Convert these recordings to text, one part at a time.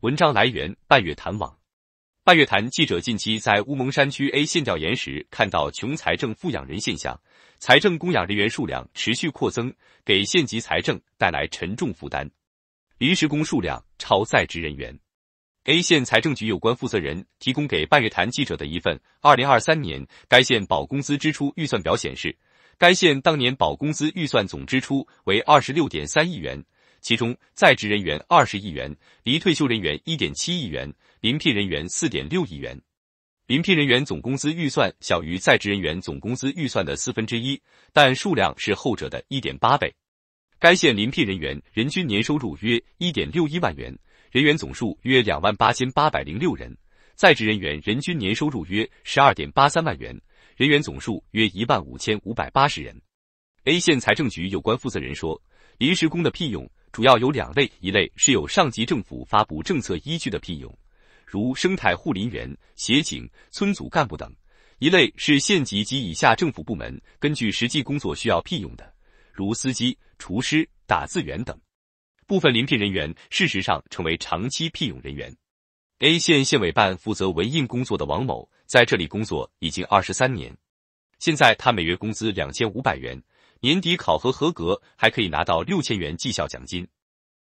文章来源半月谈网，半月谈记者近期在乌蒙山区 A 县调研时，看到穷财政富养人现象，财政供养人员数量持续扩增，给县级财政带来沉重负担。临时工数量超在职人员。A 县财政局有关负责人提供给半月谈记者的一份二零二三年该县保工资支出预算表显示，该县当年保工资预算总支出为二十六点三亿元。其中在职人员二十亿元，离退休人员一点七亿元，临聘人员四点六亿元。临聘人员总工资预算小于在职人员总工资预算的四分之一，但数量是后者的一点八倍。该县临聘人员人均年收入约一点六一万元，人员总数约两万八千八百零六人；在职人员人均年收入约十二点八三万元，人员总数约一万五千五百八十人。A 县财政局有关负责人说，临时工的聘用。主要有两类，一类是有上级政府发布政策依据的聘用，如生态护林员、协警、村组干部等；一类是县级及以下政府部门根据实际工作需要聘用的，如司机、厨师、打字员等。部分临聘人员事实上成为长期聘用人员。A 县县委办负责文印工作的王某，在这里工作已经二十三年，现在他每月工资两千五百元。年底考核合格，还可以拿到六千元绩效奖金。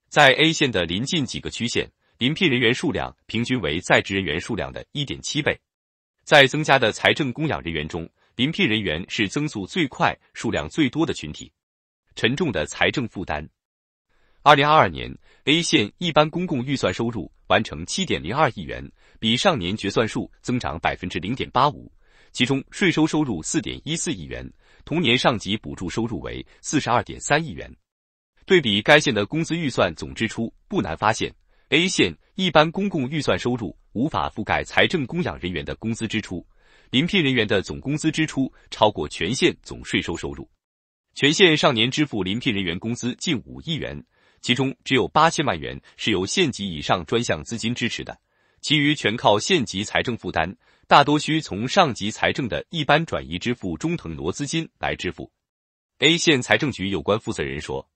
在 A 县的临近几个区县，临聘人员数量平均为在职人员数量的一点七倍。在增加的财政供养人员中，临聘人员是增速最快、数量最多的群体。沉重的财政负担。二零二二年，A 县一般公共预算收入完成七点零二亿元，比上年决算数增长百分之零点八五，其中税收收入四点一四亿元。同年上级补助收入为四十二点三亿元，对比该县的工资预算总支出，不难发现，A 县一般公共预算收入无法覆盖财政供养人员的工资支出，临聘人员的总工资支出超过全县总税收收入。全县上年支付临聘人员工资近五亿元，其中只有八千万元是由县级以上专项资金支持的。其余全靠县级财政负担，大多需从上级财政的一般转移支付中腾挪资金来支付。A 县财政局有关负责人说，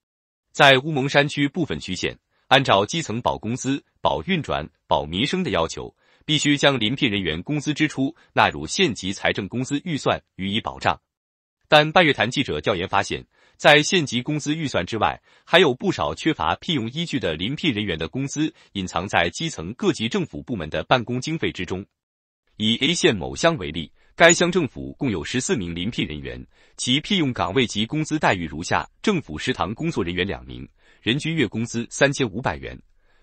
在乌蒙山区部分区县，按照基层保工资、保运转、保民生的要求，必须将临聘人员工资支出纳入县级财政工资预算予以保障。但半月谈记者调研发现，在县级工资预算之外，还有不少缺乏聘用依据的临聘人员的工资隐藏在基层各级政府部门的办公经费之中。以 A 县某乡为例，该乡政府共有十四名临聘人员，其聘用岗位及工资待遇如下：政府食堂工作人员两名，人均月工资三千五百元；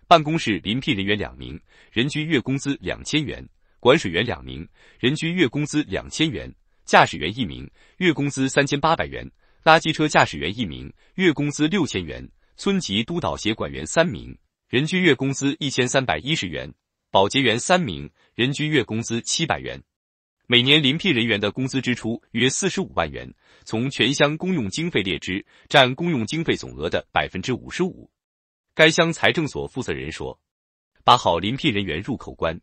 办公室临聘人员两名，人均月工资两千元；管水员两名，人均月工资两千元。驾驶员一名，月工资三千八百元；垃圾车驾驶员一名，月工资六千元；村级督导协管员三名，人均月工资一千三百一十元；保洁员三名，人均月工资七百元。每年临聘人员的工资支出约四十五万元，从全乡公用经费列支，占公用经费总额的百分之五十五。该乡财政所负责人说：“把好临聘人员入口关。”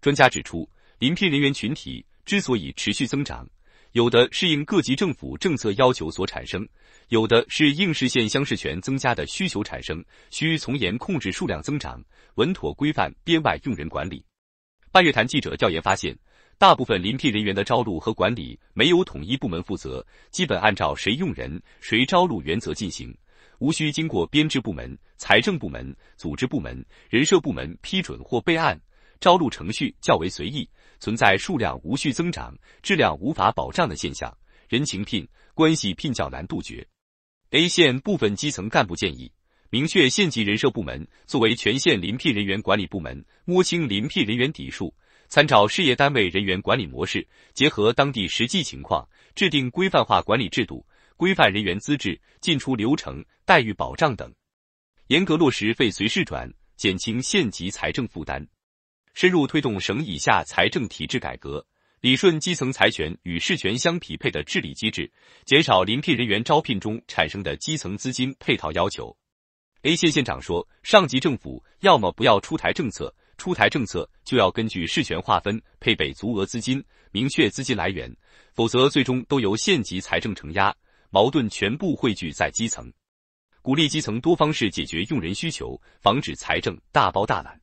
专家指出，临聘人员群体。之所以持续增长，有的适应各级政府政策要求所产生，有的是应实现乡市权增加的需求产生，需从严控制数量增长，稳妥规范编外用人管理。半月谈记者调研发现，大部分临聘人员的招录和管理没有统一部门负责，基本按照谁用人谁招录原则进行，无需经过编制部门、财政部门、组织部门、人社部门批准或备案。招录程序较为随意，存在数量无序增长、质量无法保障的现象，人情聘、关系聘较难杜绝。A 县部分基层干部建议，明确县级人社部门作为全县临聘人员管理部门，摸清临聘人员底数，参照事业单位人员管理模式，结合当地实际情况，制定规范化管理制度，规范人员资质、进出流程、待遇保障等，严格落实费随事转，减轻县级财政负担。深入推动省以下财政体制改革，理顺基层财权与事权相匹配的治理机制，减少临聘人员招聘中产生的基层资金配套要求。A 县县长说：“上级政府要么不要出台政策，出台政策就要根据事权划分，配备足额资金，明确资金来源，否则最终都由县级财政承压，矛盾全部汇聚在基层。鼓励基层多方式解决用人需求，防止财政大包大揽。”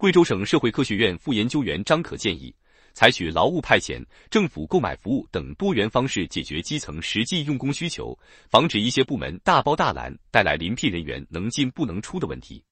贵州省社会科学院副研究员张可建议，采取劳务派遣、政府购买服务等多元方式解决基层实际用工需求，防止一些部门大包大揽，带来临聘人员能进不能出的问题。